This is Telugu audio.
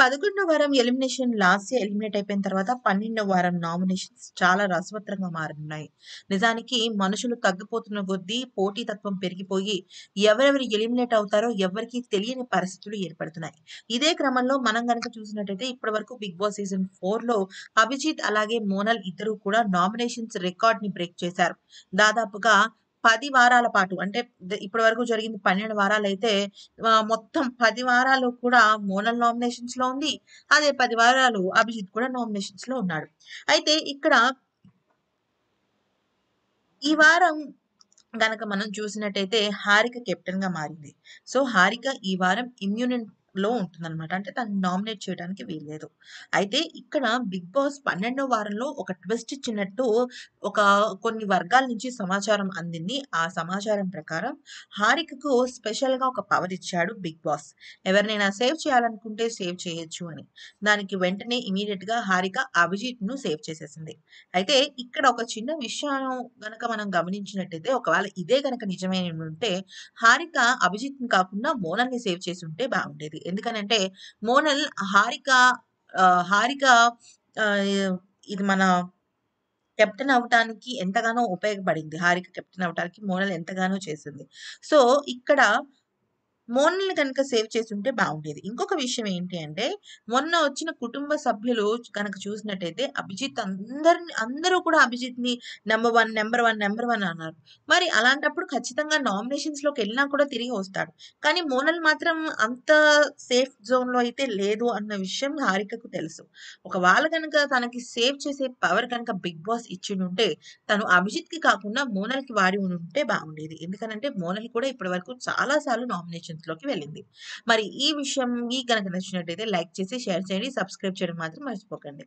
పదకొండవ వారం ఎలిమినేషన్ లాస్ట్ ఎలిమినేట్ అయిపోయిన తర్వాత పన్నెండో వారం నామినేషన్స్ చాలా రసవత్రంగా మారున్నాయి నిజానికి మనుషులు తగ్గిపోతున్న కొద్దీ పోటీతత్వం పెరిగిపోయి ఎవరెవరు ఎలిమినేట్ అవుతారో ఎవరికి తెలియని పరిస్థితులు ఏర్పడుతున్నాయి ఇదే క్రమంలో మనం కనుక చూసినట్టయితే ఇప్పటి వరకు బిగ్ బాస్ సీజన్ ఫోర్ లో అభిజిత్ అలాగే మోనల్ ఇద్దరు కూడా నామినేషన్స్ రికార్డ్ ని బ్రేక్ చేశారు దాదాపుగా పది వారాల పాటు అంటే ఇప్పటి వరకు జరిగింది పన్నెండు వారాలు అయితే మొత్తం పది వారాలు కూడా మోనల్ నామినేషన్స్ లో ఉంది అదే పది వారాలు అభిజిత్ కూడా నామినేషన్స్ లో ఉన్నాడు అయితే ఇక్కడ ఈ వారం గనక మనం చూసినట్టయితే హారిక కెప్టెన్ గా మారింది సో హారిక ఈ వారం ఇమ్యూనిటీ లో ఉంటుందన్నమాట అంటే తను నామినేట్ చేయడానికి వీల్లేదు అయితే ఇక్కడ బిగ్ బాస్ పన్నెండో వారంలో ఒక ట్విస్ట్ ఇచ్చినట్టు ఒక కొన్ని వర్గాల నుంచి సమాచారం అందింది ఆ సమాచారం ప్రకారం హారికకు స్పెషల్గా ఒక పవర్ ఇచ్చాడు బిగ్ బాస్ ఎవరినైనా సేవ్ చేయాలనుకుంటే సేవ్ చేయొచ్చు అని దానికి వెంటనే గా హారిక అభిజిత్ను సేవ్ చేసేసింది అయితే ఇక్కడ ఒక చిన్న విషయం గనక మనం గమనించినట్టయితే ఒకవేళ ఇదే గనక నిజమైన ఉంటే హారిక అభిజిత్ని కాకుండా మోనల్ని సేవ్ చేసి ఉంటే బాగుండేది ఎందుకనంటే మోనల్ హారిక హారిక ఇది మన కెప్టెన్ అవటానికి ఎంతగానో ఉపయోగపడింది హారిక కెప్టెన్ అవటానికి మోనల్ ఎంతగానో చేసింది సో ఇక్కడ మోనల్ని కనుక సేవ్ చేసి ఉంటే బాగుండేది ఇంకొక విషయం ఏంటి అంటే మొన్న వచ్చిన కుటుంబ సభ్యులు కనుక చూసినట్టయితే అభిజిత్ అందరిని అందరూ కూడా అభిజిత్ ని number one number one number one అన్నారు మరి అలాంటప్పుడు ఖచ్చితంగా లోకి వెళ్ళినా కూడా తిరిగి వస్తాడు కానీ మోనల్ మాత్రం అంత సేఫ్ జోన్ లో అయితే లేదు అన్న విషయం హారికకు తెలుసు ఒకవేళ కనుక తనకి సేవ్ చేసే పవర్ కనుక బిగ్ బాస్ ఇచ్చిండుంటే తను అభిజిత్ కి కాకుండా మోనల్ కి వాడి ఉంటే బాగుండేది ఎందుకనంటే మోనల్ కూడా ఇప్పటి వరకు సార్లు నామినేషన్ సెక్షన్స్లోకి వెళ్ళింది మరి ఈ విషయం మీకు కనుక నచ్చినట్టయితే లైక్ చేసి షేర్ చేయండి సబ్స్క్రైబ్ చేయడం మాత్రం మర్చిపోకండి